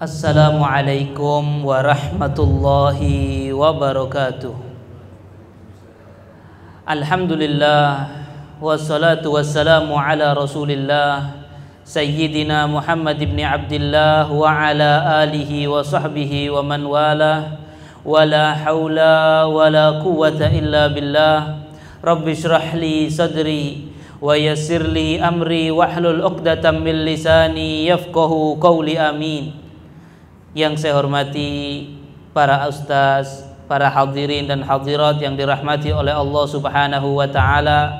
السلام عليكم ورحمة الله وبركاته الحمد لله والصلاة والسلام على رسول الله سيدنا محمد بن عبد الله وعلى آله وصحبه ومن والاه ولا حول ولا قوة إلا بالله رب اشرح لي صدري ويسر لي أمري واحلل عقدة من لساني يفقه قولي آمين Yang saya hormati para ustaz, para hadirin dan hadirat yang dirahmati oleh Allah Subhanahu wa taala.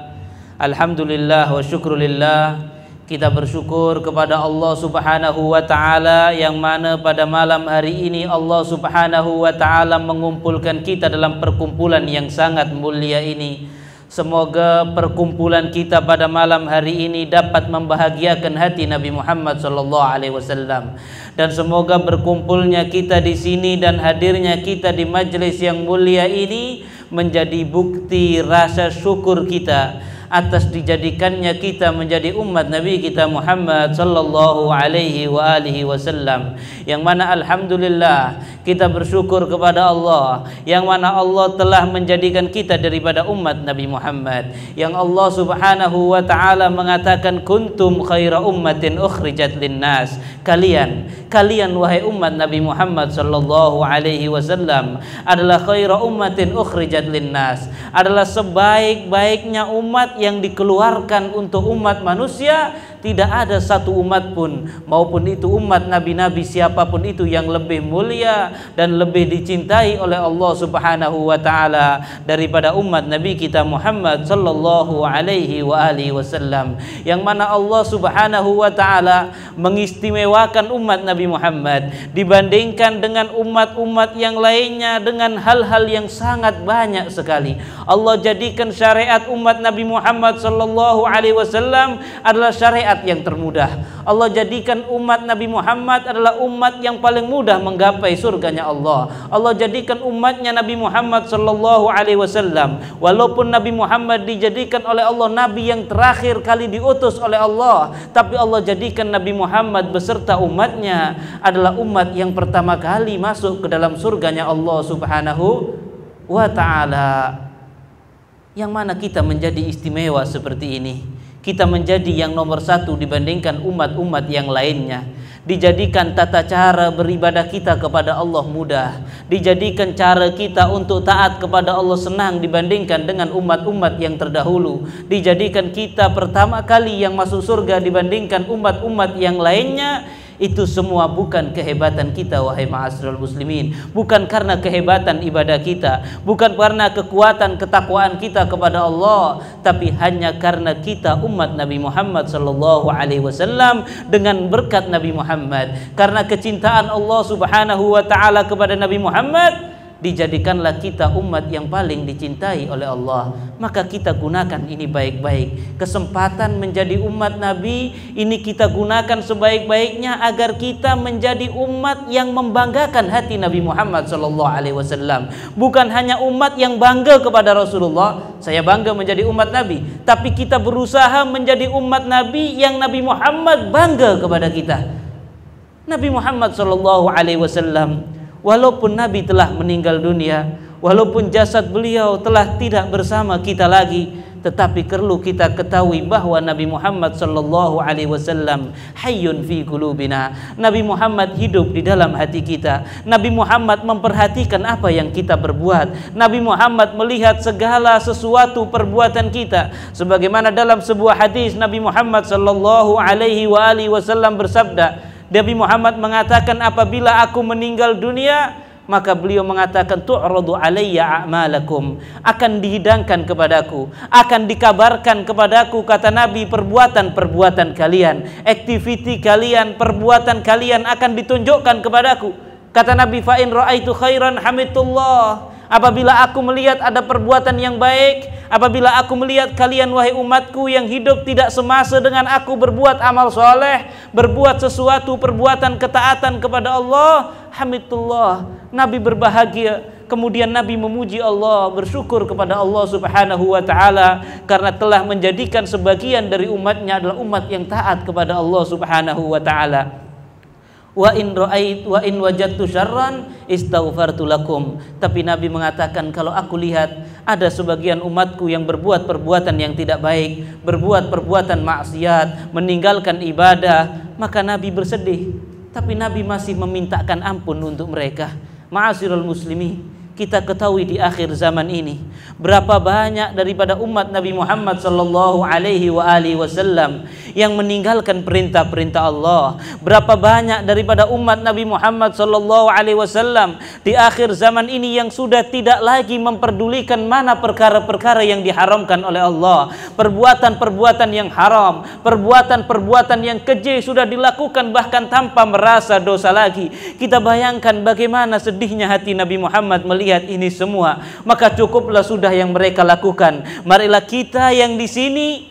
Alhamdulillah wa syukrulillah. Kita bersyukur kepada Allah Subhanahu wa taala yang mana pada malam hari ini Allah Subhanahu wa taala mengumpulkan kita dalam perkumpulan yang sangat mulia ini. Semoga perkumpulan kita pada malam hari ini dapat membahagiakan hati Nabi Muhammad sallallahu alaihi wasallam dan semoga berkumpulnya kita di sini dan hadirnya kita di majlis yang mulia ini menjadi bukti rasa syukur kita atas dijadikannya kita menjadi umat Nabi kita Muhammad sallallahu alaihi wa alihi wasallam yang mana alhamdulillah kita bersyukur kepada Allah yang mana Allah telah menjadikan kita daripada umat Nabi Muhammad yang Allah Subhanahu wa taala mengatakan kuntum khaira ummatin ukhrijat linnas kalian kalian wahai umat Nabi Muhammad sallallahu alaihi wasallam adalah khaira ummatin ukhrijat linnas adalah sebaik-baiknya umat yang dikeluarkan untuk umat manusia tidak ada satu umat pun maupun itu umat nabi-nabi siapapun itu yang lebih mulia dan lebih dicintai oleh Allah Subhanahu wa taala daripada umat nabi kita Muhammad sallallahu alaihi wa alihi wasallam yang mana Allah Subhanahu wa taala mengistimewakan umat Nabi Muhammad dibandingkan dengan umat-umat yang lainnya dengan hal-hal yang sangat banyak sekali Allah jadikan syariat umat Nabi Muhammad sallallahu alaihi wasallam adalah syariat syariat yang termudah. Allah jadikan umat Nabi Muhammad adalah umat yang paling mudah menggapai surganya Allah. Allah jadikan umatnya Nabi Muhammad sallallahu alaihi wasallam walaupun Nabi Muhammad dijadikan oleh Allah nabi yang terakhir kali diutus oleh Allah, tapi Allah jadikan Nabi Muhammad beserta umatnya adalah umat yang pertama kali masuk ke dalam surganya Allah Subhanahu wa taala. Yang mana kita menjadi istimewa seperti ini kita menjadi yang nomor satu dibandingkan umat-umat yang lainnya. Dijadikan tata cara beribadah kita kepada Allah mudah. Dijadikan cara kita untuk taat kepada Allah senang dibandingkan dengan umat-umat yang terdahulu. Dijadikan kita pertama kali yang masuk surga dibandingkan umat-umat yang lainnya itu semua bukan kehebatan kita wahai ma'asrul muslimin bukan karena kehebatan ibadah kita bukan karena kekuatan ketakwaan kita kepada Allah tapi hanya karena kita umat Nabi Muhammad sallallahu alaihi wasallam dengan berkat Nabi Muhammad karena kecintaan Allah subhanahu wa taala kepada Nabi Muhammad dijadikanlah kita umat yang paling dicintai oleh Allah maka kita gunakan ini baik-baik kesempatan menjadi umat Nabi ini kita gunakan sebaik-baiknya agar kita menjadi umat yang membanggakan hati Nabi Muhammad SAW bukan hanya umat yang bangga kepada Rasulullah saya bangga menjadi umat Nabi tapi kita berusaha menjadi umat Nabi yang Nabi Muhammad bangga kepada kita Nabi Muhammad SAW walaupun Nabi telah meninggal dunia, walaupun jasad beliau telah tidak bersama kita lagi, tetapi perlu kita ketahui bahwa Nabi Muhammad sallallahu alaihi wasallam hayyun fi qulubina. Nabi Muhammad hidup di dalam hati kita. Nabi Muhammad memperhatikan apa yang kita berbuat. Nabi Muhammad melihat segala sesuatu perbuatan kita. Sebagaimana dalam sebuah hadis Nabi Muhammad sallallahu alaihi wasallam bersabda, Nabi Muhammad mengatakan apabila aku meninggal dunia maka beliau mengatakan tu'radu alayya a'malakum akan dihidangkan kepadaku akan dikabarkan kepadaku kata Nabi perbuatan-perbuatan kalian activity kalian perbuatan kalian akan ditunjukkan kepadaku kata Nabi fa'in roa raaitu khairan hamidullah apabila aku melihat ada perbuatan yang baik, apabila aku melihat kalian wahai umatku yang hidup tidak semasa dengan aku berbuat amal soleh, berbuat sesuatu perbuatan ketaatan kepada Allah, hamidullah, Nabi berbahagia. Kemudian Nabi memuji Allah, bersyukur kepada Allah Subhanahu wa taala karena telah menjadikan sebagian dari umatnya adalah umat yang taat kepada Allah Subhanahu wa taala wa in ra'ait wa in wajadtu syarran istaghfartu lakum tapi nabi mengatakan kalau aku lihat ada sebagian umatku yang berbuat perbuatan yang tidak baik berbuat perbuatan maksiat meninggalkan ibadah maka nabi bersedih tapi nabi masih memintakan ampun untuk mereka ma'asirul muslimin kita ketahui di akhir zaman ini berapa banyak daripada umat Nabi Muhammad sallallahu alaihi wa alihi wasallam yang meninggalkan perintah-perintah Allah berapa banyak daripada umat Nabi Muhammad sallallahu alaihi wasallam di akhir zaman ini yang sudah tidak lagi memperdulikan mana perkara-perkara yang diharamkan oleh Allah perbuatan-perbuatan yang haram perbuatan-perbuatan yang keji sudah dilakukan bahkan tanpa merasa dosa lagi kita bayangkan bagaimana sedihnya hati Nabi Muhammad melihat melihat ini semua, maka cukuplah sudah yang mereka lakukan. Marilah kita yang di sini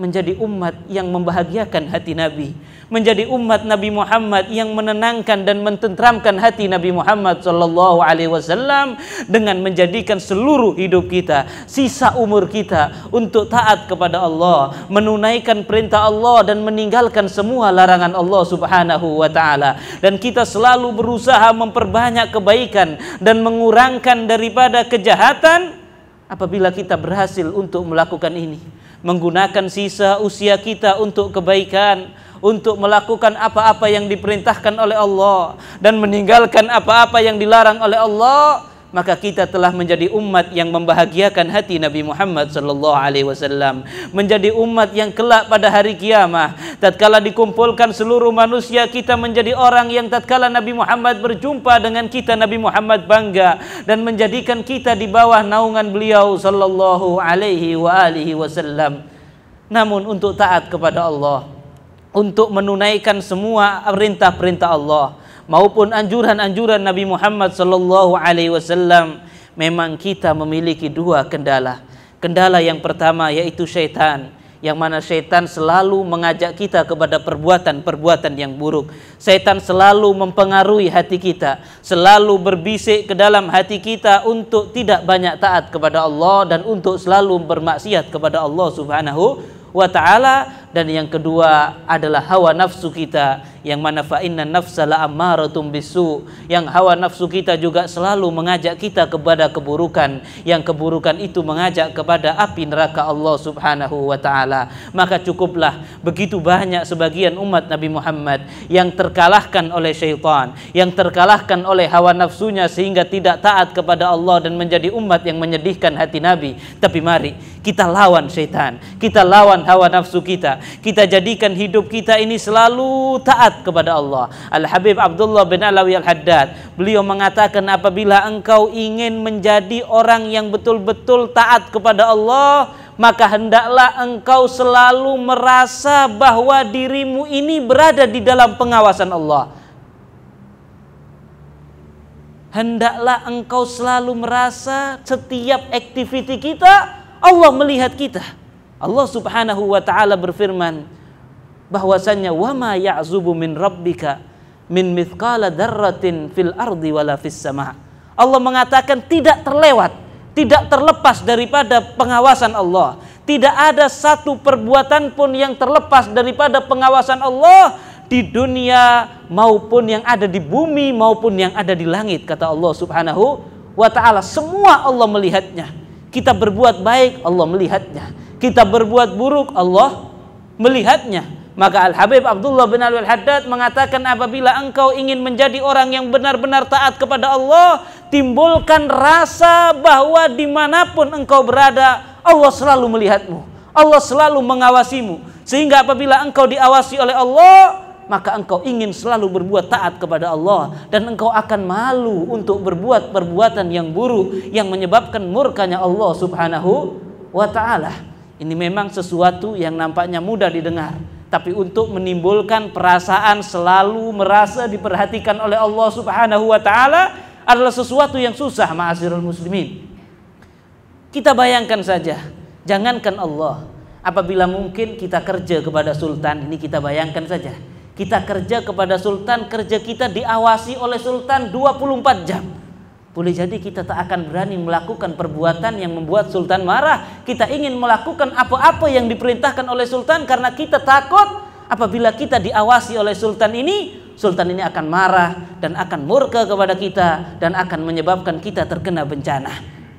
menjadi umat yang membahagiakan hati Nabi, menjadi umat Nabi Muhammad yang menenangkan dan mententramkan hati Nabi Muhammad Shallallahu Alaihi Wasallam dengan menjadikan seluruh hidup kita, sisa umur kita untuk taat kepada Allah, menunaikan perintah Allah dan meninggalkan semua larangan Allah Subhanahu Wa Taala. Dan kita selalu berusaha memperbanyak kebaikan dan mengurangkan daripada kejahatan apabila kita berhasil untuk melakukan ini menggunakan sisa usia kita untuk kebaikan, untuk melakukan apa-apa yang diperintahkan oleh Allah dan meninggalkan apa-apa yang dilarang oleh Allah maka kita telah menjadi umat yang membahagiakan hati Nabi Muhammad sallallahu alaihi wasallam menjadi umat yang kelak pada hari kiamah tatkala dikumpulkan seluruh manusia kita menjadi orang yang tatkala Nabi Muhammad berjumpa dengan kita Nabi Muhammad bangga dan menjadikan kita di bawah naungan beliau sallallahu alaihi wa alihi wasallam namun untuk taat kepada Allah untuk menunaikan semua perintah-perintah Allah maupun anjuran-anjuran Nabi Muhammad sallallahu alaihi wasallam memang kita memiliki dua kendala. Kendala yang pertama yaitu syaitan yang mana syaitan selalu mengajak kita kepada perbuatan-perbuatan yang buruk. Syaitan selalu mempengaruhi hati kita, selalu berbisik ke dalam hati kita untuk tidak banyak taat kepada Allah dan untuk selalu bermaksiat kepada Allah Subhanahu wa taala dan yang kedua adalah hawa nafsu kita yang mana fa inna nafsa ammaratum bisu yang hawa nafsu kita juga selalu mengajak kita kepada keburukan yang keburukan itu mengajak kepada api neraka Allah Subhanahu wa taala maka cukuplah begitu banyak sebagian umat Nabi Muhammad yang terkalahkan oleh syaitan yang terkalahkan oleh hawa nafsunya sehingga tidak taat kepada Allah dan menjadi umat yang menyedihkan hati Nabi tapi mari kita lawan syaitan kita lawan hawa nafsu kita kita jadikan hidup kita ini selalu taat kepada Allah. Al-Habib Abdullah bin Alawi Al-Haddad, beliau mengatakan apabila engkau ingin menjadi orang yang betul-betul taat kepada Allah, maka hendaklah engkau selalu merasa bahwa dirimu ini berada di dalam pengawasan Allah hendaklah engkau selalu merasa setiap aktiviti kita Allah melihat kita. Allah Subhanahu wa taala berfirman bahwasanya ma ya'zubu min rabbika min mithqala dzarratin fil ardi wala fis sama. Allah mengatakan tidak terlewat, tidak terlepas daripada pengawasan Allah. Tidak ada satu perbuatan pun yang terlepas daripada pengawasan Allah di dunia maupun yang ada di bumi maupun yang ada di langit kata Allah Subhanahu wa taala. Semua Allah melihatnya. Kita berbuat baik, Allah melihatnya kita berbuat buruk Allah melihatnya maka Al Habib Abdullah bin Al Haddad mengatakan apabila engkau ingin menjadi orang yang benar-benar taat kepada Allah timbulkan rasa bahwa dimanapun engkau berada Allah selalu melihatmu Allah selalu mengawasimu sehingga apabila engkau diawasi oleh Allah maka engkau ingin selalu berbuat taat kepada Allah dan engkau akan malu untuk berbuat perbuatan yang buruk yang menyebabkan murkanya Allah Subhanahu wa taala. Ini memang sesuatu yang nampaknya mudah didengar, tapi untuk menimbulkan perasaan selalu merasa diperhatikan oleh Allah Subhanahu wa taala adalah sesuatu yang susah ma'asirul muslimin. Kita bayangkan saja, jangankan Allah, apabila mungkin kita kerja kepada sultan, ini kita bayangkan saja. Kita kerja kepada sultan, kerja kita diawasi oleh sultan 24 jam boleh jadi kita tak akan berani melakukan perbuatan yang membuat sultan marah. Kita ingin melakukan apa-apa yang diperintahkan oleh sultan karena kita takut apabila kita diawasi oleh sultan ini, sultan ini akan marah dan akan murka kepada kita dan akan menyebabkan kita terkena bencana.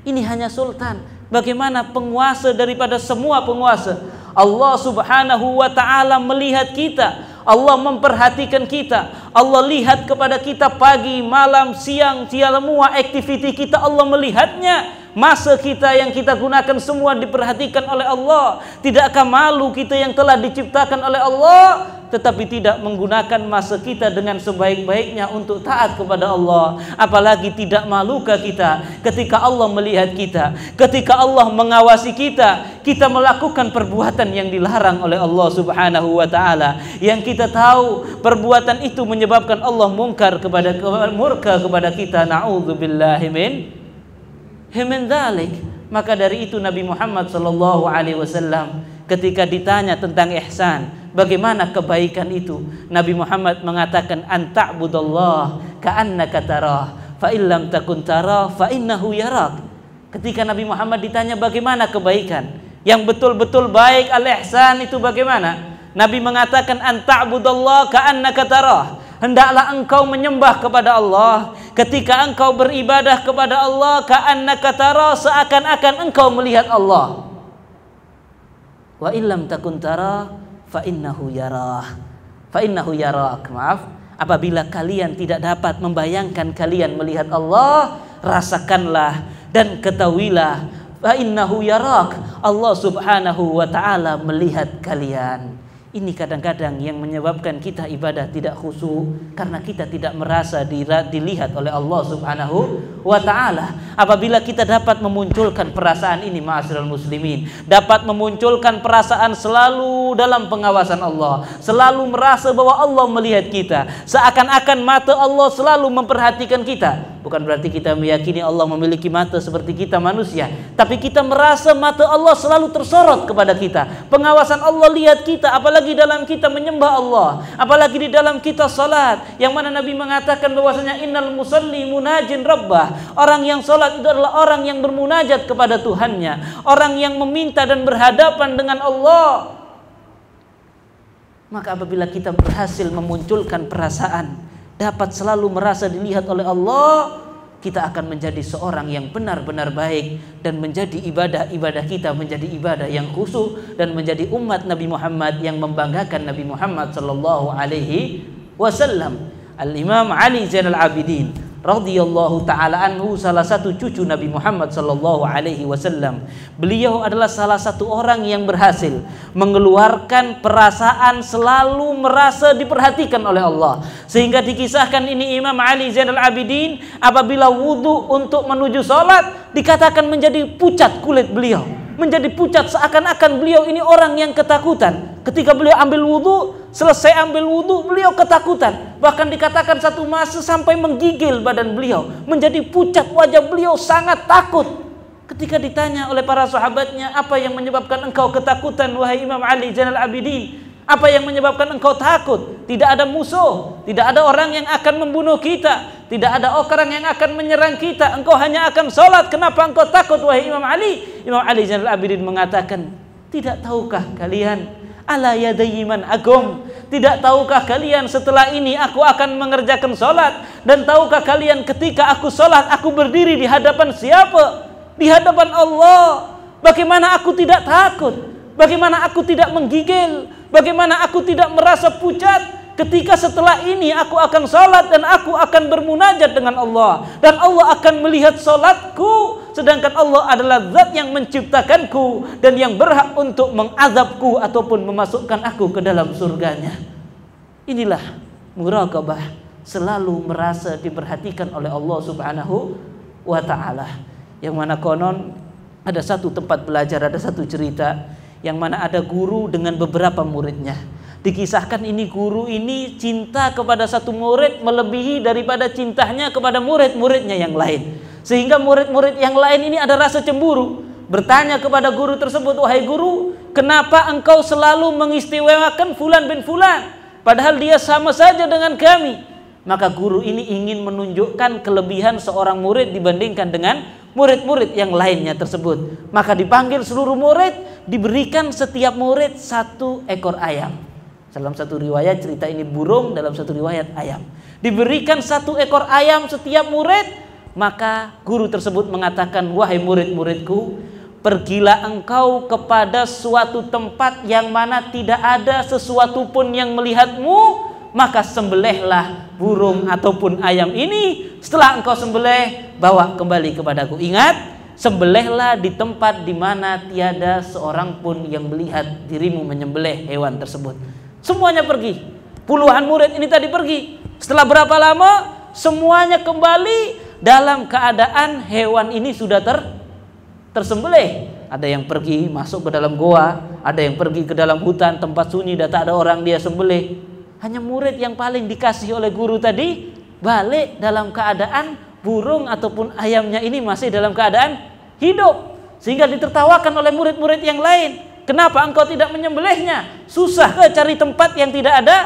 Ini hanya sultan. Bagaimana penguasa daripada semua penguasa? Allah Subhanahu wa taala melihat kita, Allah memperhatikan kita. Allah lihat kepada kita pagi, malam, siang, tiada semua aktiviti kita Allah melihatnya. Masa kita yang kita gunakan semua diperhatikan oleh Allah. Tidakkah malu kita yang telah diciptakan oleh Allah? tetapi tidak menggunakan masa kita dengan sebaik-baiknya untuk taat kepada Allah apalagi tidak malukah kita ketika Allah melihat kita ketika Allah mengawasi kita kita melakukan perbuatan yang dilarang oleh Allah Subhanahu wa taala yang kita tahu perbuatan itu menyebabkan Allah mungkar kepada murka kepada kita naudzubillahi min min dzalik maka dari itu Nabi Muhammad sallallahu alaihi wasallam ketika ditanya tentang ihsan Bagaimana kebaikan itu? Nabi Muhammad mengatakan anta'budallah ka'annaka tarah fa illam takun tarah fa innahu yarak. Ketika Nabi Muhammad ditanya bagaimana kebaikan, yang betul-betul baik al-ihsan itu bagaimana? Nabi mengatakan anta'budallah ka'annaka tarah. Hendaklah engkau menyembah kepada Allah ketika engkau beribadah kepada Allah ka'annaka tarah seakan-akan engkau melihat Allah. Wa illam takun tarah fa innahu yarah fa innahu yarak maaf apabila kalian tidak dapat membayangkan kalian melihat Allah rasakanlah dan ketahuilah fa innahu yarak Allah subhanahu wa taala melihat kalian ini kadang-kadang yang menyebabkan kita ibadah tidak khusyuk karena kita tidak merasa dilihat oleh Allah Subhanahu wa taala. Apabila kita dapat memunculkan perasaan ini ma'asyiral muslimin, dapat memunculkan perasaan selalu dalam pengawasan Allah, selalu merasa bahwa Allah melihat kita, seakan-akan mata Allah selalu memperhatikan kita. Bukan berarti kita meyakini Allah memiliki mata seperti kita manusia, tapi kita merasa mata Allah selalu tersorot kepada kita. Pengawasan Allah lihat kita apalagi apalagi dalam kita menyembah Allah, apalagi di dalam kita salat yang mana Nabi mengatakan bahwasanya innal musalli munajin rabbah. Orang yang salat itu adalah orang yang bermunajat kepada Tuhannya, orang yang meminta dan berhadapan dengan Allah. Maka apabila kita berhasil memunculkan perasaan dapat selalu merasa dilihat oleh Allah, kita akan menjadi seorang yang benar-benar baik dan menjadi ibadah-ibadah kita menjadi ibadah yang khusyuk dan menjadi umat Nabi Muhammad yang membanggakan Nabi Muhammad sallallahu alaihi wasallam. Al Imam Ali Zainal Abidin radhiyallahu taala anhu salah satu cucu Nabi Muhammad sallallahu alaihi wasallam. Beliau adalah salah satu orang yang berhasil mengeluarkan perasaan selalu merasa diperhatikan oleh Allah. Sehingga dikisahkan ini Imam Ali Zainal Abidin apabila wudu untuk menuju salat dikatakan menjadi pucat kulit beliau. menjadi pucat seakan-akan beliau ini orang yang ketakutan. Ketika beliau ambil wudhu, selesai ambil wudhu, beliau ketakutan. Bahkan dikatakan satu masa sampai menggigil badan beliau. Menjadi pucat wajah beliau sangat takut. Ketika ditanya oleh para sahabatnya, apa yang menyebabkan engkau ketakutan wahai Imam Ali jalal Abidin? Apa yang menyebabkan engkau takut? Tidak ada musuh, tidak ada orang yang akan membunuh kita, tidak ada orang yang akan menyerang kita. Engkau hanya akan sholat. Kenapa engkau takut, wahai Imam Ali? Imam Ali Zainal Abidin mengatakan, tidak tahukah kalian Allah ala yadayiman Agung? tidak tahukah kalian setelah ini aku akan mengerjakan sholat dan tahukah kalian ketika aku sholat aku berdiri di hadapan siapa di hadapan Allah bagaimana aku tidak takut Bagaimana aku tidak menggigil? Bagaimana aku tidak merasa pucat? Ketika setelah ini aku akan salat dan aku akan bermunajat dengan Allah dan Allah akan melihat salatku sedangkan Allah adalah zat yang menciptakanku dan yang berhak untuk mengazabku ataupun memasukkan aku ke dalam surganya. Inilah muraqabah selalu merasa diperhatikan oleh Allah Subhanahu wa taala. Yang mana konon ada satu tempat belajar, ada satu cerita yang mana ada guru dengan beberapa muridnya. Dikisahkan ini guru ini cinta kepada satu murid melebihi daripada cintanya kepada murid-muridnya yang lain. Sehingga murid-murid yang lain ini ada rasa cemburu. Bertanya kepada guru tersebut, wahai guru, kenapa engkau selalu mengistimewakan fulan bin fulan? Padahal dia sama saja dengan kami. Maka guru ini ingin menunjukkan kelebihan seorang murid dibandingkan dengan murid-murid yang lainnya tersebut. Maka dipanggil seluruh murid, diberikan setiap murid satu ekor ayam. Dalam satu riwayat cerita ini burung, dalam satu riwayat ayam. Diberikan satu ekor ayam setiap murid, maka guru tersebut mengatakan, wahai murid-muridku, Pergilah engkau kepada suatu tempat yang mana tidak ada sesuatu pun yang melihatmu maka sembelihlah burung ataupun ayam ini setelah engkau sembelih bawa kembali kepadaku ingat sembelihlah di tempat di mana tiada seorang pun yang melihat dirimu menyembelih hewan tersebut semuanya pergi puluhan murid ini tadi pergi setelah berapa lama semuanya kembali dalam keadaan hewan ini sudah ter tersembelih ada yang pergi masuk ke dalam goa ada yang pergi ke dalam hutan tempat sunyi dan tak ada orang dia sembelih hanya murid yang paling dikasih oleh guru tadi balik dalam keadaan burung ataupun ayamnya ini masih dalam keadaan hidup sehingga ditertawakan oleh murid-murid yang lain. Kenapa engkau tidak menyembelihnya? Susah ke cari tempat yang tidak ada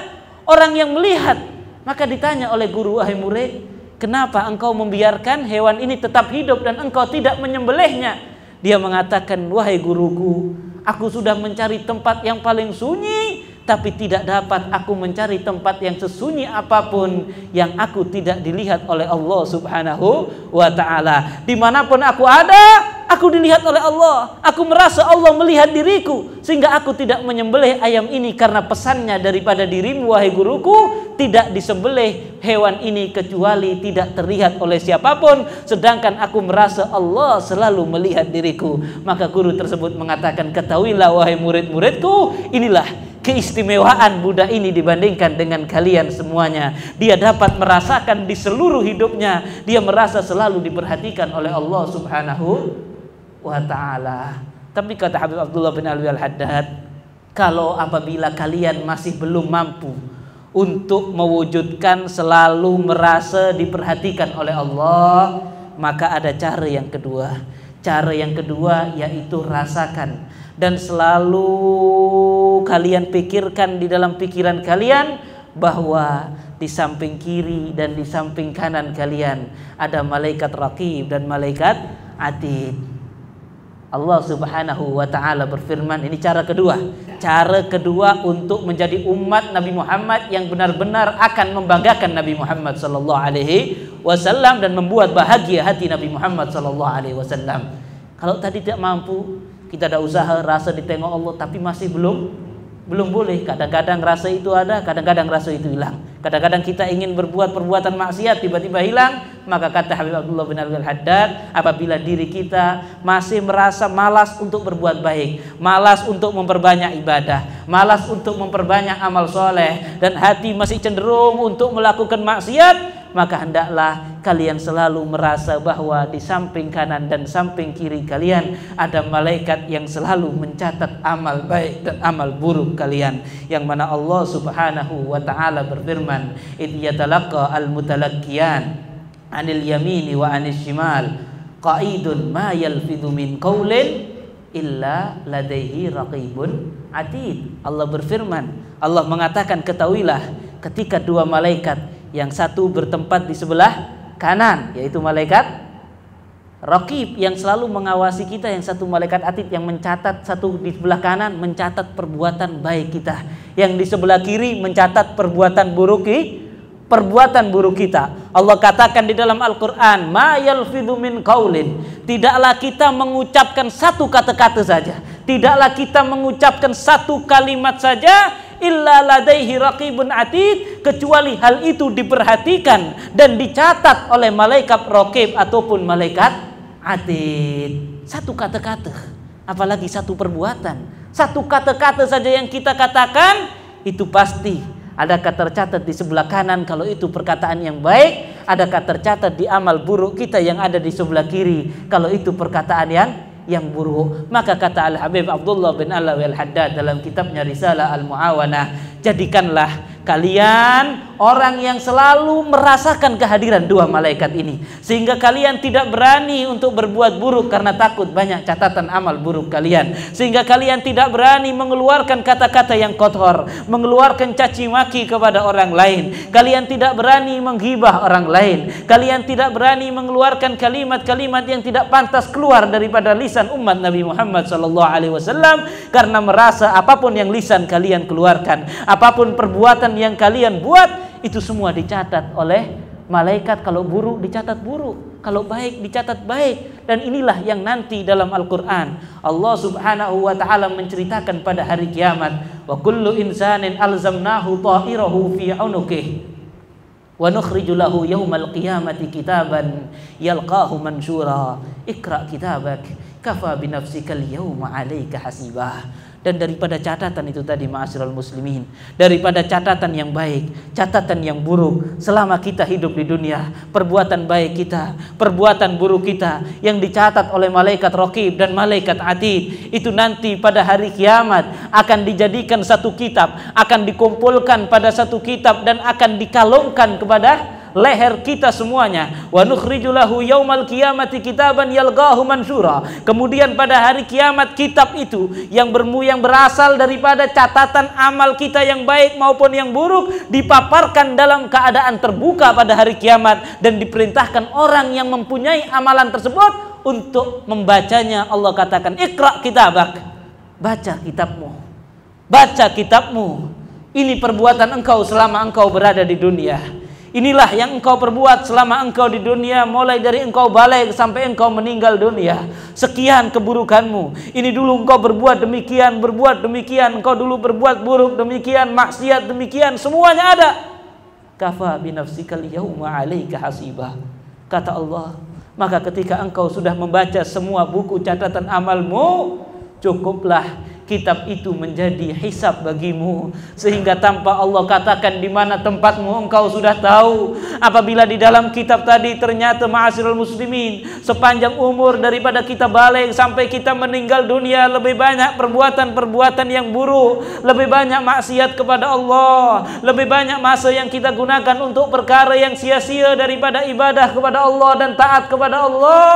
orang yang melihat? Maka ditanya oleh guru, "Wahai murid, kenapa engkau membiarkan hewan ini tetap hidup dan engkau tidak menyembelihnya?" Dia mengatakan, "Wahai guruku, aku sudah mencari tempat yang paling sunyi, tapi tidak dapat aku mencari tempat yang sesunyi apapun yang aku tidak dilihat oleh Allah Subhanahu wa taala. Dimanapun aku ada, aku dilihat oleh Allah. Aku merasa Allah melihat diriku sehingga aku tidak menyembelih ayam ini karena pesannya daripada dirimu wahai guruku tidak disembelih hewan ini kecuali tidak terlihat oleh siapapun sedangkan aku merasa Allah selalu melihat diriku maka guru tersebut mengatakan ketahuilah wahai murid-muridku inilah keistimewaan Buddha ini dibandingkan dengan kalian semuanya. Dia dapat merasakan di seluruh hidupnya, dia merasa selalu diperhatikan oleh Allah Subhanahu wa taala. Tapi kata Habib Abdullah bin Alwi Al-Haddad, kalau apabila kalian masih belum mampu untuk mewujudkan selalu merasa diperhatikan oleh Allah maka ada cara yang kedua cara yang kedua yaitu rasakan dan selalu kalian pikirkan di dalam pikiran kalian bahwa di samping kiri dan di samping kanan kalian ada malaikat rakib dan malaikat atid Allah Subhanahu wa taala berfirman ini cara kedua. Cara kedua untuk menjadi umat Nabi Muhammad yang benar-benar akan membanggakan Nabi Muhammad sallallahu alaihi wasallam dan membuat bahagia hati Nabi Muhammad sallallahu alaihi wasallam. Kalau tadi tidak mampu, kita ada usaha rasa ditengok Allah tapi masih belum belum boleh kadang-kadang rasa itu ada kadang-kadang rasa itu hilang kadang-kadang kita ingin berbuat perbuatan maksiat tiba-tiba hilang maka kata Habib Abdullah bin Abdul Haddad, apabila diri kita masih merasa malas untuk berbuat baik, malas untuk memperbanyak ibadah, malas untuk memperbanyak amal soleh, dan hati masih cenderung untuk melakukan maksiat, maka hendaklah kalian selalu merasa bahwa di samping kanan dan samping kiri kalian ada malaikat yang selalu mencatat amal baik dan amal buruk kalian yang mana Allah Subhanahu wa taala berfirman Ini yatalaqa al anil yamini wa anil shimal qaidun ma yalfidhu min qawlin illa ladaihi raqibun atid. Allah berfirman, Allah mengatakan ketahuilah ketika dua malaikat yang satu bertempat di sebelah kanan yaitu malaikat Rakib yang selalu mengawasi kita yang satu malaikat atid yang mencatat satu di sebelah kanan mencatat perbuatan baik kita yang di sebelah kiri mencatat perbuatan buruk perbuatan buruk kita. Allah katakan di dalam Al-Qur'an, Tidaklah kita mengucapkan satu kata-kata saja, tidaklah kita mengucapkan satu kalimat saja illa ladaihi raqibun atid kecuali hal itu diperhatikan dan dicatat oleh malaikat raqib ataupun malaikat atid. Satu kata-kata, apalagi satu perbuatan. Satu kata-kata saja yang kita katakan itu pasti Adakah tercatat di sebelah kanan kalau itu perkataan yang baik? Adakah tercatat di amal buruk kita yang ada di sebelah kiri kalau itu perkataan yang yang buruk? Maka kata Al Habib Abdullah bin Alawi Al Haddad dalam kitabnya Risalah Al Muawana jadikanlah kalian orang yang selalu merasakan kehadiran dua malaikat ini sehingga kalian tidak berani untuk berbuat buruk karena takut banyak catatan amal buruk kalian sehingga kalian tidak berani mengeluarkan kata-kata yang kotor mengeluarkan caci maki kepada orang lain kalian tidak berani menghibah orang lain kalian tidak berani mengeluarkan kalimat-kalimat yang tidak pantas keluar daripada lisan umat Nabi Muhammad SAW karena merasa apapun yang lisan kalian keluarkan apapun perbuatan yang kalian buat itu semua dicatat oleh malaikat kalau buruk dicatat buruk kalau baik dicatat baik dan inilah yang nanti dalam Al-Qur'an Allah Subhanahu wa taala menceritakan pada hari kiamat wa kullu insanin alzamnahu ta'irahu fi unukih wa nukhriju lahu yaumal qiyamati kitaban yalqahu mansura ikra kitabak kafa binafsikal yauma alaika hasibah dan daripada catatan itu tadi ma'asyiral muslimin daripada catatan yang baik catatan yang buruk selama kita hidup di dunia perbuatan baik kita perbuatan buruk kita yang dicatat oleh malaikat rokib dan malaikat atid itu nanti pada hari kiamat akan dijadikan satu kitab akan dikumpulkan pada satu kitab dan akan dikalungkan kepada leher kita semuanya wa lahu yaumal qiyamati kitaban yalqahu mansura kemudian pada hari kiamat kitab itu yang bermu yang berasal daripada catatan amal kita yang baik maupun yang buruk dipaparkan dalam keadaan terbuka pada hari kiamat dan diperintahkan orang yang mempunyai amalan tersebut untuk membacanya Allah katakan ikra kitabak baca kitabmu baca kitabmu ini perbuatan engkau selama engkau berada di dunia Inilah yang engkau perbuat selama engkau di dunia, mulai dari engkau balik sampai engkau meninggal dunia. Sekian keburukanmu. Ini dulu engkau berbuat demikian, berbuat demikian, engkau dulu berbuat buruk demikian, maksiat demikian, semuanya ada. Kafa binafsikal yawma alaika hasibah. Kata Allah, maka ketika engkau sudah membaca semua buku catatan amalmu, cukuplah kitab itu menjadi hisab bagimu sehingga tanpa Allah katakan di mana tempatmu engkau sudah tahu apabila di dalam kitab tadi ternyata ma'asirul muslimin sepanjang umur daripada kita balik sampai kita meninggal dunia lebih banyak perbuatan-perbuatan yang buruk lebih banyak maksiat kepada Allah lebih banyak masa yang kita gunakan untuk perkara yang sia-sia daripada ibadah kepada Allah dan taat kepada Allah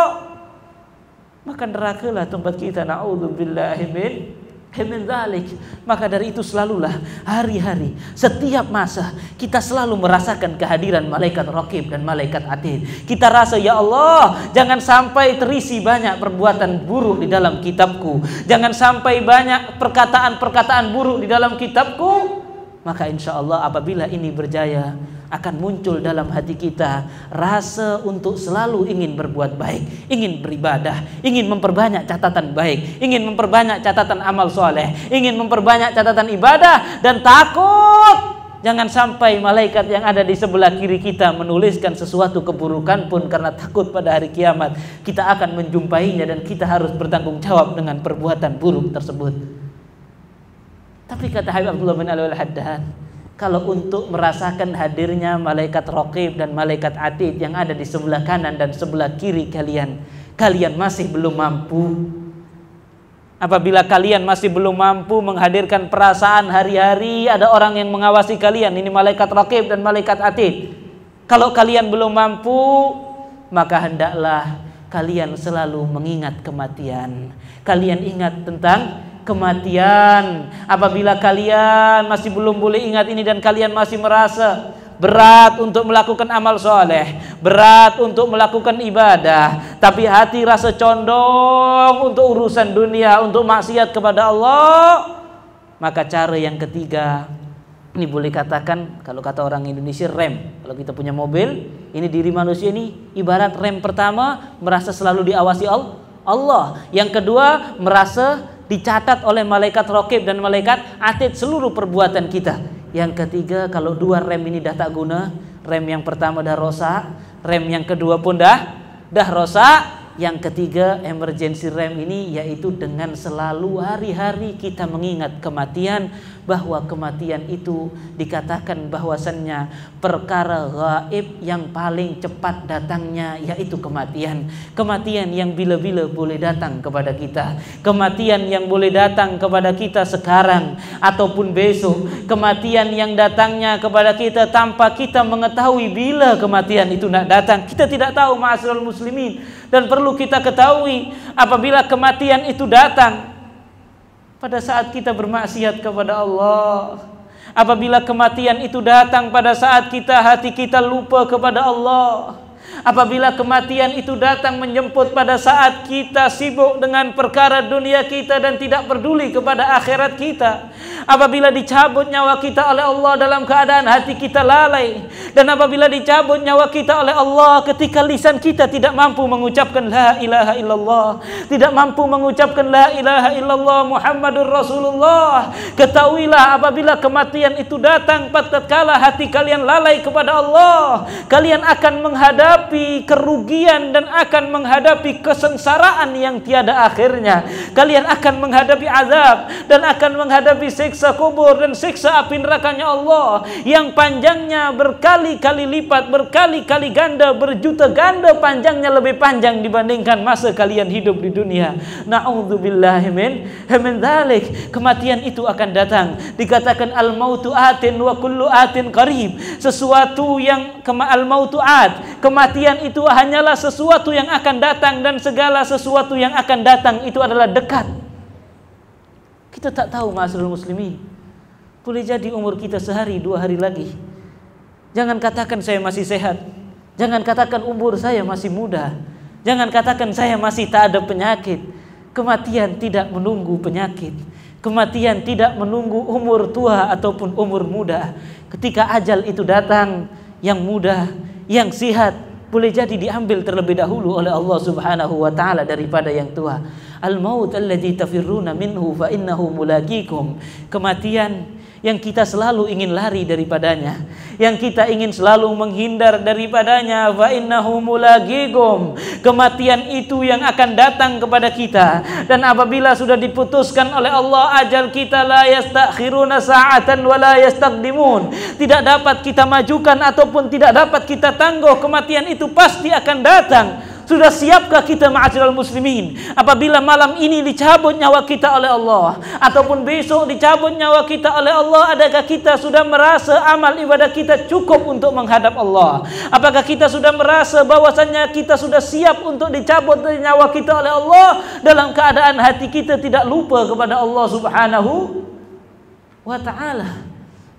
maka nerakalah tempat kita na'udzubillahimin maka dari itu selalulah hari-hari setiap masa kita selalu merasakan kehadiran malaikat rokib dan malaikat atid. Kita rasa ya Allah jangan sampai terisi banyak perbuatan buruk di dalam kitabku. Jangan sampai banyak perkataan-perkataan buruk di dalam kitabku. Maka insya Allah apabila ini berjaya akan muncul dalam hati kita rasa untuk selalu ingin berbuat baik, ingin beribadah, ingin memperbanyak catatan baik, ingin memperbanyak catatan amal soleh, ingin memperbanyak catatan ibadah, dan takut Jangan sampai malaikat yang ada di sebelah kiri kita menuliskan sesuatu keburukan pun karena takut pada hari kiamat. Kita akan menjumpainya dan kita harus bertanggung jawab dengan perbuatan buruk tersebut. Tapi kata Habib Abdullah bin Al-Haddad, kalau untuk merasakan hadirnya malaikat Raqib dan malaikat Atid yang ada di sebelah kanan dan sebelah kiri kalian, kalian masih belum mampu. Apabila kalian masih belum mampu menghadirkan perasaan hari-hari ada orang yang mengawasi kalian, ini malaikat Raqib dan malaikat Atid. Kalau kalian belum mampu, maka hendaklah kalian selalu mengingat kematian. Kalian ingat tentang kematian. Apabila kalian masih belum boleh ingat ini dan kalian masih merasa berat untuk melakukan amal soleh, berat untuk melakukan ibadah, tapi hati rasa condong untuk urusan dunia, untuk maksiat kepada Allah, maka cara yang ketiga ini boleh katakan kalau kata orang Indonesia rem. Kalau kita punya mobil, ini diri manusia ini ibarat rem pertama merasa selalu diawasi Allah. allah Yang kedua merasa dicatat oleh malaikat rokib dan malaikat atid seluruh perbuatan kita. Yang ketiga, kalau dua rem ini dah tak guna, rem yang pertama dah rosak, rem yang kedua pun dah dah rosak, yang ketiga emergency rem ini yaitu dengan selalu hari-hari kita mengingat kematian bahwa kematian itu dikatakan bahwasannya perkara gaib yang paling cepat datangnya yaitu kematian. Kematian yang bila-bila boleh datang kepada kita. Kematian yang boleh datang kepada kita sekarang ataupun besok. Kematian yang datangnya kepada kita tanpa kita mengetahui bila kematian itu nak datang. Kita tidak tahu masalah muslimin dan perlu kita ketahui apabila kematian itu datang pada saat kita bermaksiat kepada Allah. Apabila kematian itu datang pada saat kita hati kita lupa kepada Allah, Apabila kematian itu datang menjemput pada saat kita sibuk dengan perkara dunia kita dan tidak peduli kepada akhirat kita. Apabila dicabut nyawa kita oleh Allah dalam keadaan hati kita lalai. Dan apabila dicabut nyawa kita oleh Allah ketika lisan kita tidak mampu mengucapkan la ilaha illallah. Tidak mampu mengucapkan la ilaha illallah Muhammadur Rasulullah. Ketahuilah apabila kematian itu datang kala hati kalian lalai kepada Allah. Kalian akan menghadap menghadapi kerugian dan akan menghadapi kesengsaraan yang tiada akhirnya. Kalian akan menghadapi azab dan akan menghadapi siksa kubur dan siksa api nerakanya Allah yang panjangnya berkali-kali lipat, berkali-kali ganda, berjuta ganda panjangnya lebih panjang dibandingkan masa kalian hidup di dunia. Na'udzubillahi min dzalik. Kematian itu akan datang. Dikatakan al-mautu atin wa kullu atin qarib. Sesuatu yang kema al-mautu at, kematian kematian itu hanyalah sesuatu yang akan datang dan segala sesuatu yang akan datang itu adalah dekat. Kita tak tahu masalah muslimi. Boleh jadi umur kita sehari, dua hari lagi. Jangan katakan saya masih sehat. Jangan katakan umur saya masih muda. Jangan katakan saya masih tak ada penyakit. Kematian tidak menunggu penyakit. Kematian tidak menunggu umur tua ataupun umur muda. Ketika ajal itu datang, yang muda, yang sihat boleh jadi diambil terlebih dahulu oleh Allah Subhanahu wa taala daripada yang tua. Al maut alladzi tafirruna minhu fa innahu mulaqikum. Kematian yang kita selalu ingin lari daripadanya yang kita ingin selalu menghindar daripadanya wa innahu mulagigum kematian itu yang akan datang kepada kita dan apabila sudah diputuskan oleh Allah ajal kita la yastakhiruna sa'atan wa la yastaqdimun tidak dapat kita majukan ataupun tidak dapat kita tangguh kematian itu pasti akan datang Sudah siapkah kita ma'asyiral muslimin apabila malam ini dicabut nyawa kita oleh Allah ataupun besok dicabut nyawa kita oleh Allah adakah kita sudah merasa amal ibadah kita cukup untuk menghadap Allah? Apakah kita sudah merasa bahwasanya kita sudah siap untuk dicabut nyawa kita oleh Allah dalam keadaan hati kita tidak lupa kepada Allah Subhanahu wa taala?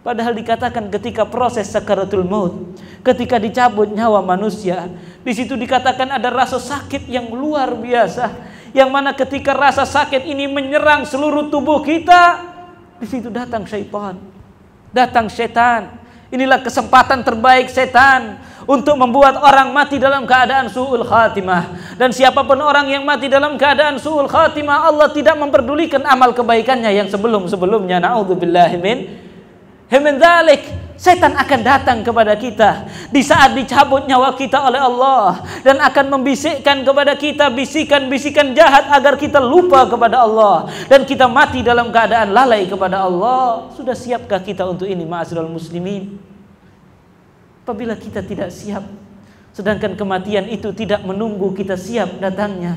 Padahal dikatakan ketika proses sakaratul maut, ketika dicabut nyawa manusia, di situ dikatakan ada rasa sakit yang luar biasa, yang mana ketika rasa sakit ini menyerang seluruh tubuh kita, di situ datang syaitan. Datang setan. Inilah kesempatan terbaik setan untuk membuat orang mati dalam keadaan suul khatimah. Dan siapapun orang yang mati dalam keadaan suul khatimah, Allah tidak memperdulikan amal kebaikannya yang sebelum-sebelumnya. Na'udzubillahimin Hemendalik Setan akan datang kepada kita di saat dicabut nyawa kita oleh Allah dan akan membisikkan kepada kita bisikan-bisikan jahat agar kita lupa kepada Allah dan kita mati dalam keadaan lalai kepada Allah. Sudah siapkah kita untuk ini, Maasirul muslimin? Apabila kita tidak siap, sedangkan kematian itu tidak menunggu kita siap datangnya,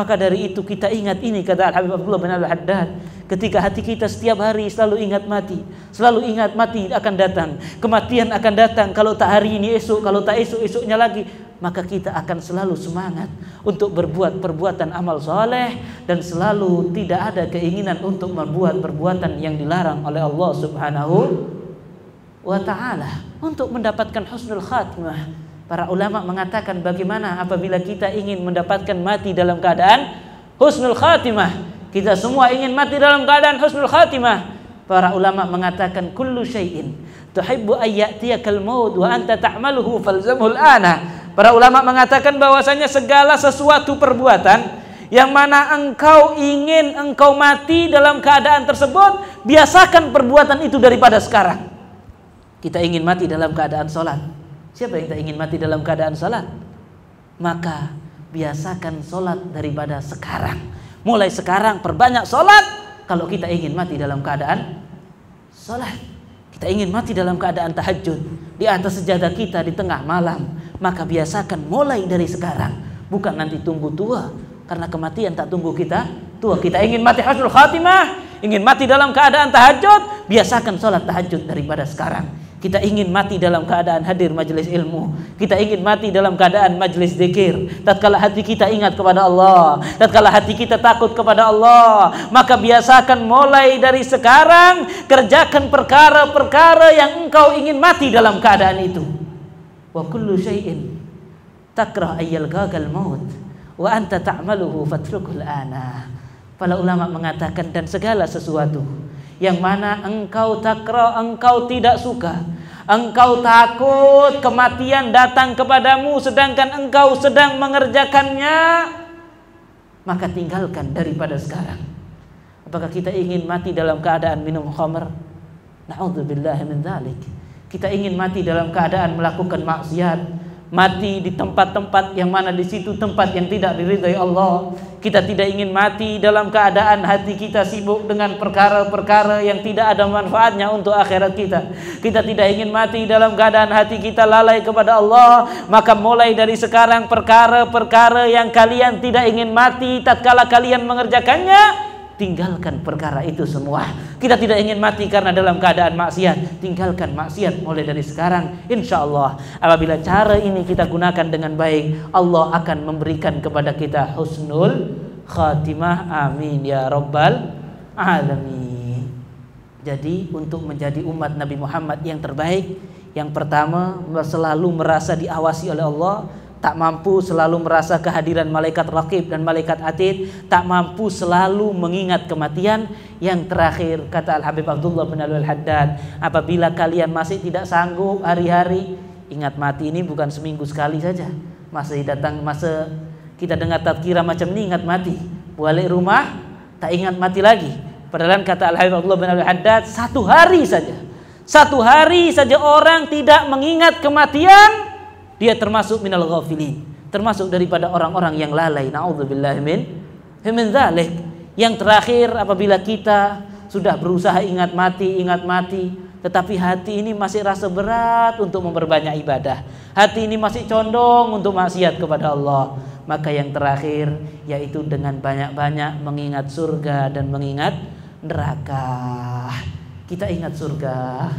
maka dari itu kita ingat ini kata Al-Habib Abdullah bin Al-Haddad Ketika hati kita setiap hari selalu ingat mati Selalu ingat mati akan datang Kematian akan datang Kalau tak hari ini esok Kalau tak esok esoknya lagi Maka kita akan selalu semangat Untuk berbuat perbuatan amal soleh Dan selalu tidak ada keinginan Untuk membuat perbuatan yang dilarang oleh Allah subhanahu wa ta'ala Untuk mendapatkan husnul khatimah Para ulama mengatakan bagaimana apabila kita ingin mendapatkan mati dalam keadaan husnul khatimah. Kita semua ingin mati dalam keadaan husnul khatimah. Para ulama mengatakan kullu syai'in tuhibbu ayyatiyakal maut wa anta ta'maluhu falzamhul ana. Para ulama mengatakan bahwasanya segala sesuatu perbuatan yang mana engkau ingin engkau mati dalam keadaan tersebut, biasakan perbuatan itu daripada sekarang. Kita ingin mati dalam keadaan sholat, Siapa yang tak ingin mati dalam keadaan salat? Maka biasakan salat daripada sekarang. Mulai sekarang perbanyak salat kalau kita ingin mati dalam keadaan salat. Kita ingin mati dalam keadaan tahajud di atas sejadah kita di tengah malam, maka biasakan mulai dari sekarang, bukan nanti tunggu tua karena kematian tak tunggu kita tua. Kita ingin mati husnul khatimah, ingin mati dalam keadaan tahajud, biasakan sholat tahajud daripada sekarang. Kita ingin mati dalam keadaan hadir majelis ilmu. Kita ingin mati dalam keadaan majelis zikir. Tatkala hati kita ingat kepada Allah, tatkala hati kita takut kepada Allah, maka biasakan mulai dari sekarang kerjakan perkara-perkara yang engkau ingin mati dalam keadaan itu. Wa kullu syai'in takrah ayyal gagal maut wa anta ta'maluhu fatrukul ana. Para ulama mengatakan dan segala sesuatu yang mana engkau takra, engkau tidak suka. Engkau takut kematian datang kepadamu sedangkan engkau sedang mengerjakannya. Maka tinggalkan daripada sekarang. Apakah kita ingin mati dalam keadaan minum khamr? Na'udzubillah min dzalik. Kita ingin mati dalam keadaan melakukan maksiat, mati di tempat-tempat yang mana di situ tempat yang tidak diridhai Allah. Kita tidak ingin mati dalam keadaan hati kita sibuk dengan perkara-perkara yang tidak ada manfaatnya untuk akhirat kita. Kita tidak ingin mati dalam keadaan hati kita lalai kepada Allah, maka mulai dari sekarang perkara-perkara yang kalian tidak ingin mati tatkala kalian mengerjakannya, tinggalkan perkara itu semua. Kita tidak ingin mati karena dalam keadaan maksiat. Tinggalkan maksiat mulai dari sekarang. Insya Allah, apabila cara ini kita gunakan dengan baik, Allah akan memberikan kepada kita husnul khatimah. Amin ya Rabbal Alamin. Jadi untuk menjadi umat Nabi Muhammad yang terbaik, yang pertama selalu merasa diawasi oleh Allah, tak mampu selalu merasa kehadiran malaikat rakib dan malaikat atid, tak mampu selalu mengingat kematian. Yang terakhir kata Al Habib Abdullah bin Al Haddad, apabila kalian masih tidak sanggup hari-hari, ingat mati ini bukan seminggu sekali saja. Masih datang masa kita dengar tatkira macam ini ingat mati. Balik rumah tak ingat mati lagi. Padahal kata Al Habib Abdullah bin Al Haddad, satu hari saja. Satu hari saja orang tidak mengingat kematian, dia termasuk minal ghafilin, termasuk daripada orang-orang yang lalai. Naudzubillahimin, min min Yang terakhir apabila kita sudah berusaha ingat mati, ingat mati, tetapi hati ini masih rasa berat untuk memperbanyak ibadah. Hati ini masih condong untuk maksiat kepada Allah. Maka yang terakhir yaitu dengan banyak-banyak mengingat surga dan mengingat neraka. Kita ingat surga,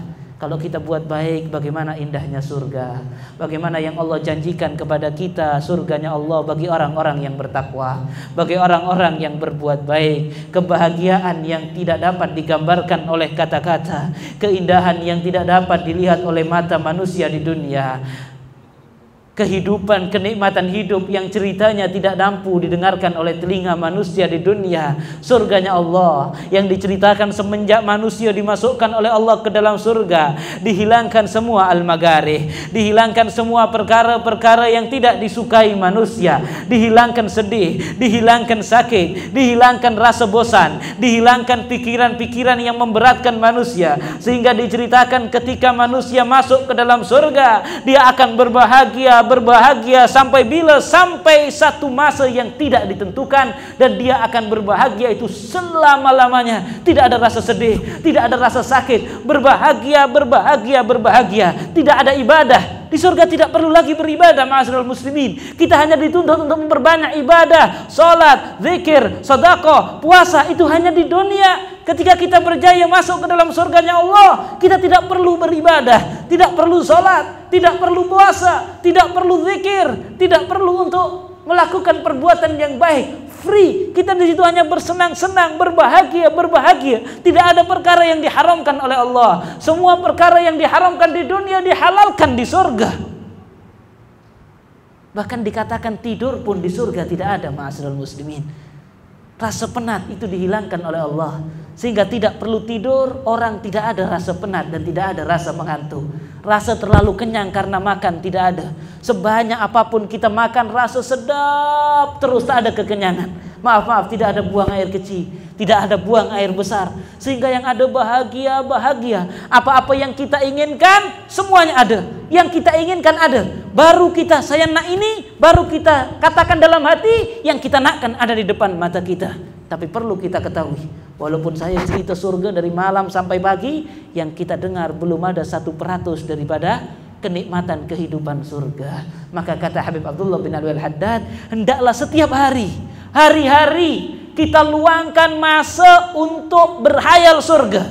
kalau kita buat baik, bagaimana indahnya surga? Bagaimana yang Allah janjikan kepada kita surganya Allah bagi orang-orang yang bertakwa, bagi orang-orang yang berbuat baik, kebahagiaan yang tidak dapat digambarkan oleh kata-kata, keindahan yang tidak dapat dilihat oleh mata manusia di dunia kehidupan, kenikmatan hidup yang ceritanya tidak mampu didengarkan oleh telinga manusia di dunia. Surganya Allah yang diceritakan semenjak manusia dimasukkan oleh Allah ke dalam surga, dihilangkan semua al-magarih, dihilangkan semua perkara-perkara yang tidak disukai manusia, dihilangkan sedih, dihilangkan sakit, dihilangkan rasa bosan, dihilangkan pikiran-pikiran yang memberatkan manusia sehingga diceritakan ketika manusia masuk ke dalam surga, dia akan berbahagia berbahagia sampai bila sampai satu masa yang tidak ditentukan dan dia akan berbahagia itu selama-lamanya tidak ada rasa sedih tidak ada rasa sakit berbahagia berbahagia berbahagia tidak ada ibadah di surga tidak perlu lagi beribadah ma'asirul muslimin. Kita hanya dituntut untuk memperbanyak ibadah, salat, zikir, sodako puasa itu hanya di dunia. Ketika kita berjaya masuk ke dalam surganya Allah, kita tidak perlu beribadah, tidak perlu salat, tidak perlu puasa, tidak perlu zikir, tidak perlu untuk melakukan perbuatan yang baik free. Kita di situ hanya bersenang-senang, berbahagia, berbahagia. Tidak ada perkara yang diharamkan oleh Allah. Semua perkara yang diharamkan di dunia dihalalkan di surga. Bahkan dikatakan tidur pun di surga tidak ada ma'asirul muslimin. Rasa penat itu dihilangkan oleh Allah sehingga tidak perlu tidur, orang tidak ada rasa penat dan tidak ada rasa mengantuk. Rasa terlalu kenyang karena makan tidak ada. Sebanyak apapun kita makan rasa sedap terus tak ada kekenyangan. Maaf maaf tidak ada buang air kecil, tidak ada buang air besar. Sehingga yang ada bahagia, bahagia. Apa-apa yang kita inginkan semuanya ada. Yang kita inginkan ada. Baru kita saya nak ini, baru kita katakan dalam hati yang kita nakkan ada di depan mata kita. Tapi perlu kita ketahui Walaupun saya cerita surga dari malam sampai pagi, yang kita dengar belum ada satu peratus daripada kenikmatan kehidupan surga. Maka kata Habib Abdullah bin Alwi Al-Haddad, hendaklah setiap hari, hari-hari kita luangkan masa untuk berhayal surga.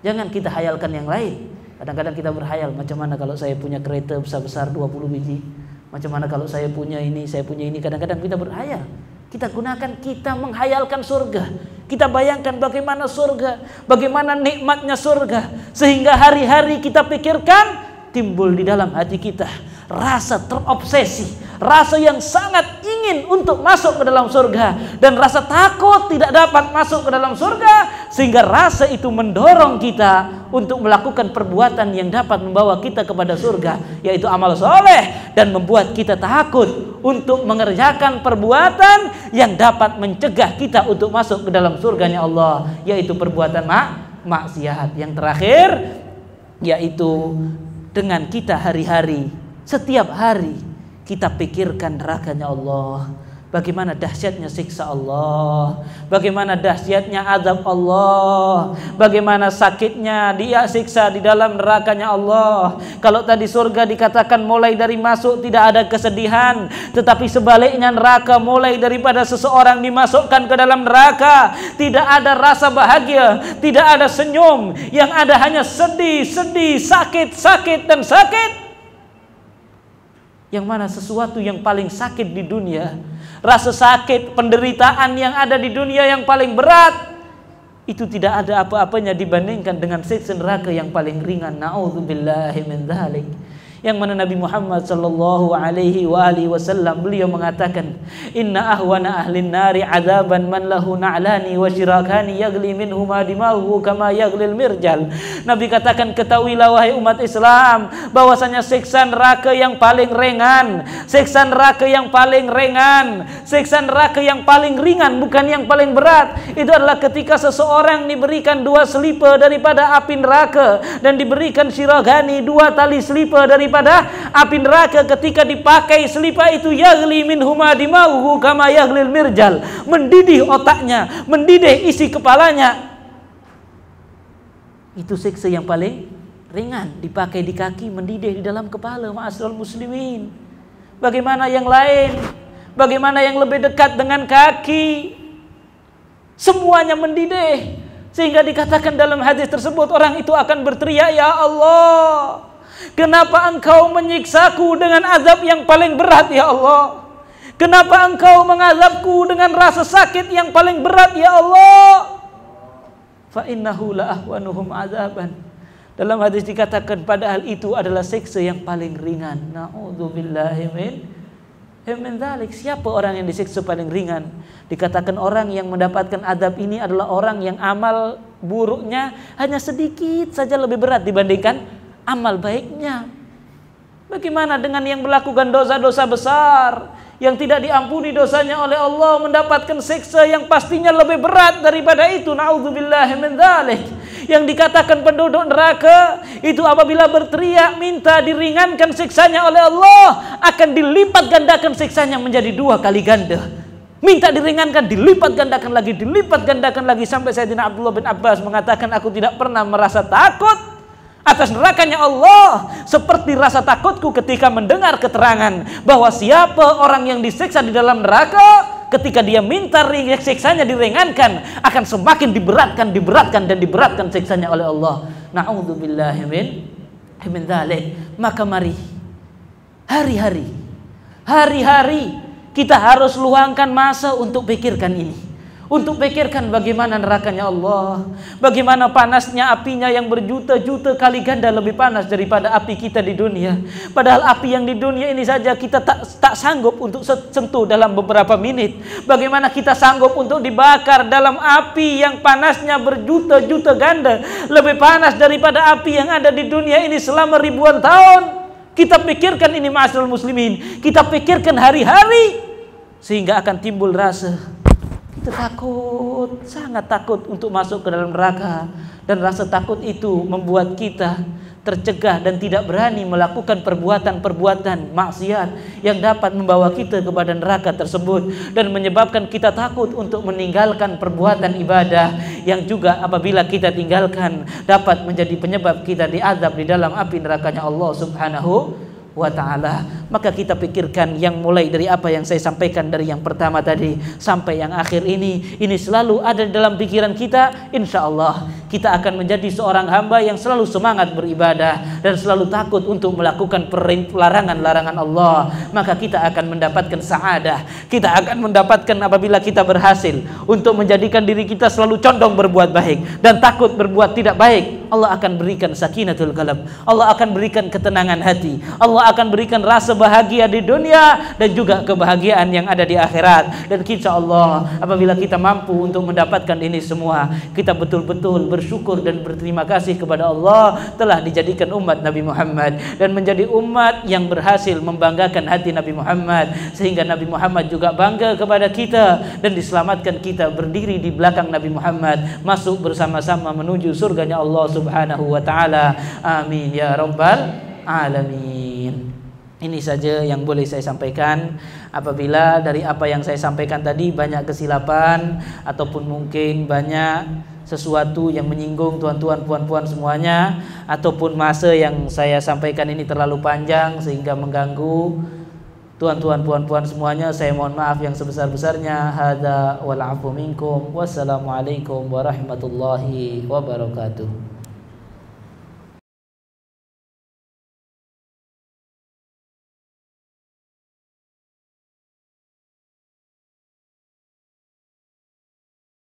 Jangan kita hayalkan yang lain. Kadang-kadang kita berhayal, macam mana kalau saya punya kereta besar-besar 20 biji? Macam mana kalau saya punya ini, saya punya ini? Kadang-kadang kita berhayal. Kita gunakan, kita menghayalkan surga kita bayangkan bagaimana surga, bagaimana nikmatnya surga, sehingga hari-hari kita pikirkan timbul di dalam hati kita rasa terobsesi, rasa yang sangat ingin untuk masuk ke dalam surga dan rasa takut tidak dapat masuk ke dalam surga sehingga rasa itu mendorong kita untuk melakukan perbuatan yang dapat membawa kita kepada surga yaitu amal soleh dan membuat kita takut untuk mengerjakan perbuatan yang dapat mencegah kita untuk masuk ke dalam surganya Allah yaitu perbuatan mak maksiat yang terakhir yaitu dengan kita hari-hari setiap hari kita pikirkan nerakanya Allah Bagaimana dahsyatnya siksa Allah Bagaimana dahsyatnya azab Allah Bagaimana sakitnya dia siksa di dalam nerakanya Allah Kalau tadi surga dikatakan mulai dari masuk tidak ada kesedihan Tetapi sebaliknya neraka mulai daripada seseorang dimasukkan ke dalam neraka Tidak ada rasa bahagia Tidak ada senyum Yang ada hanya sedih, sedih, sakit, sakit dan sakit yang mana sesuatu yang paling sakit di dunia, rasa sakit, penderitaan yang ada di dunia yang paling berat itu tidak ada apa-apanya dibandingkan dengan siksa neraka yang paling ringan. Nauzubillahi min yang mana Nabi Muhammad sallallahu alaihi wa alihi wasallam beliau mengatakan inna ahwana ahlin nari azaban man lahu na'lani wa shirakani yagli minhuma dimahu kama yaglil mirjal Nabi katakan ketahuilah wahai umat Islam bahwasanya siksa neraka yang paling ringan siksa neraka yang paling ringan siksa neraka yang paling ringan bukan yang paling berat itu adalah ketika seseorang diberikan dua selipa daripada api neraka dan diberikan shiragani dua tali selipa dari daripada api neraka ketika dipakai selipah itu yagli min huma dimauhu kama lil mirjal mendidih otaknya mendidih isi kepalanya itu siksa yang paling ringan dipakai di kaki mendidih di dalam kepala maasal muslimin bagaimana yang lain bagaimana yang lebih dekat dengan kaki semuanya mendidih sehingga dikatakan dalam hadis tersebut orang itu akan berteriak ya Allah Kenapa engkau menyiksaku dengan azab yang paling berat ya Allah? Kenapa engkau mengazabku dengan rasa sakit yang paling berat ya Allah? Fa innahu la ahwanuhum azaban. Dalam hadis dikatakan padahal itu adalah seksa yang paling ringan. Nauzubillahi min min Siapa orang yang disiksa paling ringan? Dikatakan orang yang mendapatkan azab ini adalah orang yang amal buruknya hanya sedikit saja lebih berat dibandingkan amal baiknya. Bagaimana dengan yang melakukan dosa-dosa besar yang tidak diampuni dosanya oleh Allah mendapatkan siksa yang pastinya lebih berat daripada itu naudzubillah min yang dikatakan penduduk neraka itu apabila berteriak minta diringankan siksanya oleh Allah akan dilipat gandakan siksanya menjadi dua kali ganda minta diringankan dilipat gandakan lagi dilipat gandakan lagi sampai Sayyidina Abdullah bin Abbas mengatakan aku tidak pernah merasa takut atas nerakanya Allah seperti rasa takutku ketika mendengar keterangan bahwa siapa orang yang disiksa di dalam neraka ketika dia minta siksanya diringankan akan semakin diberatkan diberatkan dan diberatkan siksanya oleh Allah na'udzubillahi min min maka mari hari-hari hari-hari kita harus luangkan masa untuk pikirkan ini untuk pikirkan bagaimana nerakanya Allah, bagaimana panasnya apinya yang berjuta-juta kali ganda lebih panas daripada api kita di dunia. Padahal api yang di dunia ini saja kita tak tak sanggup untuk sentuh dalam beberapa menit. Bagaimana kita sanggup untuk dibakar dalam api yang panasnya berjuta-juta ganda, lebih panas daripada api yang ada di dunia ini selama ribuan tahun. Kita pikirkan ini masyarakat muslimin, kita pikirkan hari-hari sehingga akan timbul rasa itu takut, sangat takut untuk masuk ke dalam neraka. Dan rasa takut itu membuat kita tercegah dan tidak berani melakukan perbuatan-perbuatan maksiat yang dapat membawa kita kepada neraka tersebut dan menyebabkan kita takut untuk meninggalkan perbuatan ibadah yang juga apabila kita tinggalkan dapat menjadi penyebab kita diadab di dalam api nerakanya Allah Subhanahu wa ta'ala maka kita pikirkan yang mulai dari apa yang saya sampaikan dari yang pertama tadi sampai yang akhir ini ini selalu ada dalam pikiran kita insya Allah kita akan menjadi seorang hamba yang selalu semangat beribadah dan selalu takut untuk melakukan larangan-larangan Allah maka kita akan mendapatkan saadah kita akan mendapatkan apabila kita berhasil untuk menjadikan diri kita selalu condong berbuat baik dan takut berbuat tidak baik Allah akan berikan sakinatul qalb. Allah akan berikan ketenangan hati. Allah akan berikan rasa bahagia di dunia dan juga kebahagiaan yang ada di akhirat. Dan kita Allah apabila kita mampu untuk mendapatkan ini semua, kita betul-betul bersyukur dan berterima kasih kepada Allah telah dijadikan umat Nabi Muhammad dan menjadi umat yang berhasil membanggakan hati Nabi Muhammad sehingga Nabi Muhammad juga bangga kepada kita dan diselamatkan kita berdiri di belakang Nabi Muhammad masuk bersama-sama menuju surganya Allah Subhanahu wa taala. Amin ya rabbal alamin. Ini saja yang boleh saya sampaikan. Apabila dari apa yang saya sampaikan tadi banyak kesilapan ataupun mungkin banyak sesuatu yang menyinggung tuan-tuan puan-puan semuanya ataupun masa yang saya sampaikan ini terlalu panjang sehingga mengganggu tuan-tuan puan-puan semuanya saya mohon maaf yang sebesar-besarnya hada wal afu minkum wassalamualaikum warahmatullahi wabarakatuh